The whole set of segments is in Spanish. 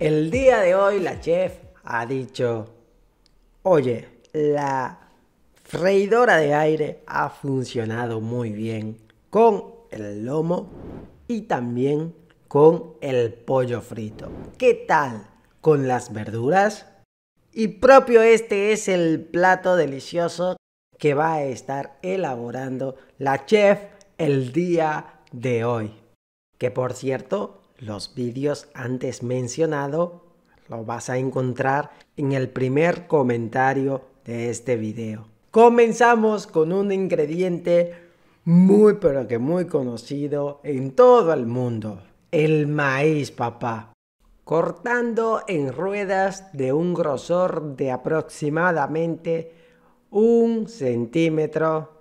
El día de hoy la chef ha dicho, oye, la freidora de aire ha funcionado muy bien con el lomo y también con el pollo frito. ¿Qué tal con las verduras? Y propio este es el plato delicioso que va a estar elaborando la chef el día de hoy. Que por cierto, los vídeos antes mencionados lo vas a encontrar en el primer comentario de este video. Comenzamos con un ingrediente muy pero que muy conocido en todo el mundo. El maíz, papá. Cortando en ruedas de un grosor de aproximadamente un centímetro.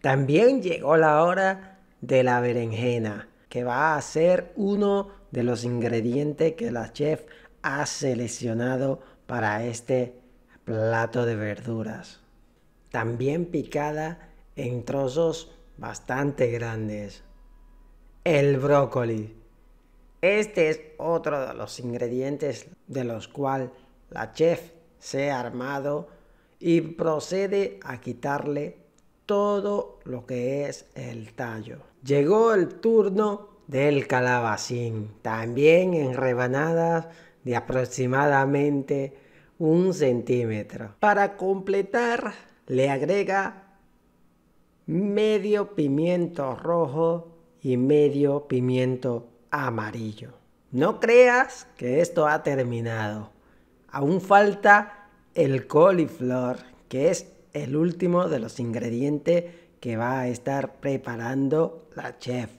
También llegó la hora de la berenjena que va a ser uno de los ingredientes que la chef ha seleccionado para este plato de verduras. También picada en trozos bastante grandes. El brócoli. Este es otro de los ingredientes de los cuales la chef se ha armado y procede a quitarle todo lo que es el tallo. Llegó el turno del calabacín, también en rebanadas de aproximadamente un centímetro. Para completar, le agrega medio pimiento rojo y medio pimiento amarillo. No creas que esto ha terminado. Aún falta el coliflor, que es el último de los ingredientes que va a estar preparando la chef.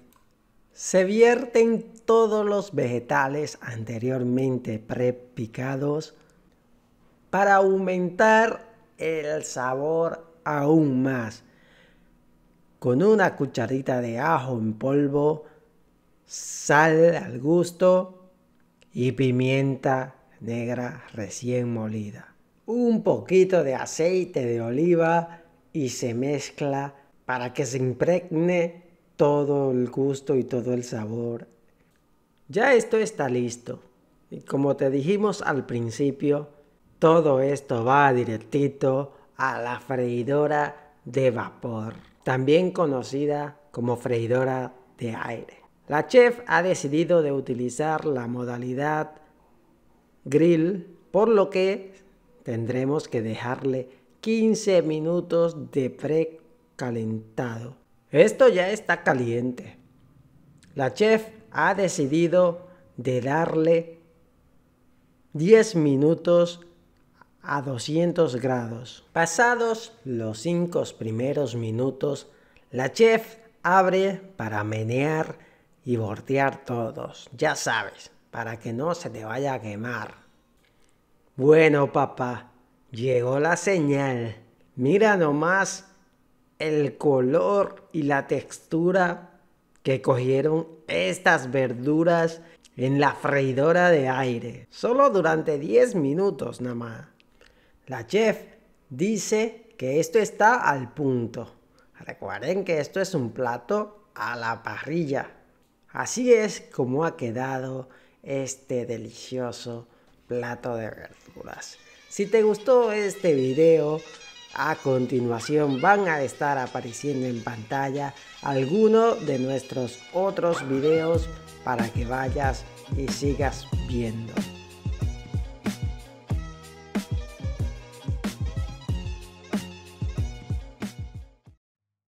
Se vierten todos los vegetales anteriormente prepicados para aumentar el sabor aún más. Con una cucharita de ajo en polvo, sal al gusto y pimienta negra recién molida un poquito de aceite de oliva y se mezcla para que se impregne todo el gusto y todo el sabor. Ya esto está listo. Y como te dijimos al principio, todo esto va directito a la freidora de vapor, también conocida como freidora de aire. La chef ha decidido de utilizar la modalidad grill, por lo que tendremos que dejarle 15 minutos de precalentado. Esto ya está caliente. La chef ha decidido de darle 10 minutos a 200 grados. Pasados los 5 primeros minutos, la chef abre para menear y voltear todos, ya sabes, para que no se te vaya a quemar. Bueno, papá, llegó la señal. Mira nomás el color y la textura que cogieron estas verduras en la freidora de aire. Solo durante 10 minutos nada más. La chef dice que esto está al punto. Recuerden que esto es un plato a la parrilla. Así es como ha quedado este delicioso plato de verduras. Si te gustó este video, a continuación van a estar apareciendo en pantalla algunos de nuestros otros videos para que vayas y sigas viendo.